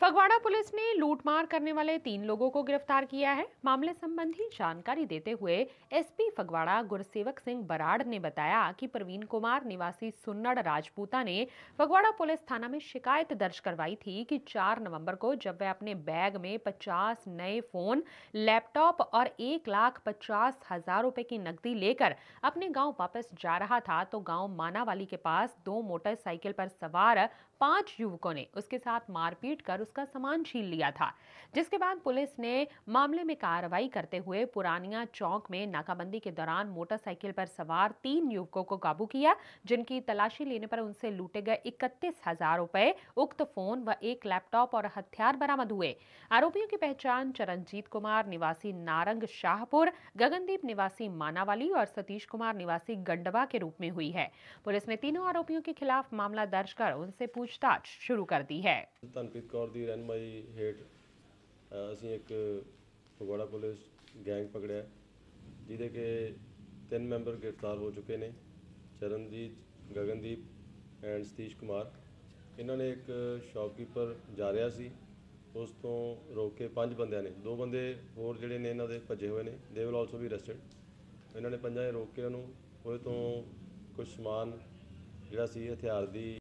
Phagwara police ने लूटमार करने वाले तीन लोगों को गिरफ्तार किया है मामले संबंधी जानकारी देते हुए एसपी फगवाड़ा गुरसेवक सिंह बराड़ ने बताया कि प्रवीण कुमार निवासी सुन्नड़ राजपूता ने फगवाड़ा पुलिस थाना में शिकायत दर्ज करवाई थी कि 4 नवंबर को जब वह अपने बैग में 50 नए फोन लैपटॉप और एक लाख पचास हजार रुपए की नकदी लेकर अपने गाँव वापस जा रहा था तो गाँव मानावाली के पास दो मोटरसाइकिल पर सवार पांच युवकों ने उसके साथ मारपीट कर उसका सामान छीन लिया था जिसके बाद पुलिस ने मामले में कार्रवाई करते हुए पुरानिया चौक में नाकाबंदी के दौरान मोटरसाइकिल पर सवार तीन युवकों को काबू किया जिनकी तलाशी लेने पर उनसे लूटे गए इकतीस हजार रुपए उक्त फोन व एक लैपटॉप और हथियार बरामद हुए आरोपियों की पहचान चरणजीत कुमार निवासी नारंग शाहपुर गगनदीप निवासी मानावाली और सतीश कुमार निवासी गंडवा के रूप में हुई है पुलिस ने तीनों आरोपियों के खिलाफ मामला दर्ज कर उनसे पूछताछ शुरू कर दी है ਦੀ ਰਹਿਨਮਾਈ ਹੇਠ ਅਸੀਂ ਇੱਕ ਫਗਵਾੜਾ ਪੁਲਿਸ ਗੈਂਗ ਪਕੜਿਆ ਜਿਹਦੇ ਕਿ ਤਿੰਨ ਮੈਂਬਰ ਗ੍ਰਿਫਤਾਰ ਹੋ ਚੁੱਕੇ ਨੇ ਚਰਨਜੀਤ ਗਗਨਦੀਪ ਐਂਡ ਸਤੀਸ਼ ਕੁਮਾਰ ਇਹਨਾਂ ਨੇ ਇੱਕ ਸ਼ਾਪਕੀਪਰ ਜਾ ਰਿਹਾ ਸੀ ਉਸ ਤੋਂ ਰੋਕ ਕੇ ਪੰਜ ਬੰਦਿਆਂ ਨੇ ਦੋ ਬੰਦੇ ਹੋਰ ਜਿਹੜੇ ਨੇ ਇਹਨਾਂ ਦੇ ਭੱਜੇ ਹੋਏ ਨੇ they will also we arrested ਇਹਨਾਂ ਨੇ ਪੰਜਾਂ ਨੇ ਰੋਕ ਕੇ ਉਹਨੂੰ ਉਹਦੇ ਤੋਂ ਕੁਝ ਸਮਾਨ ਜਿਹੜਾ ਸੀ ਹਥਿਆਰ ਦੀ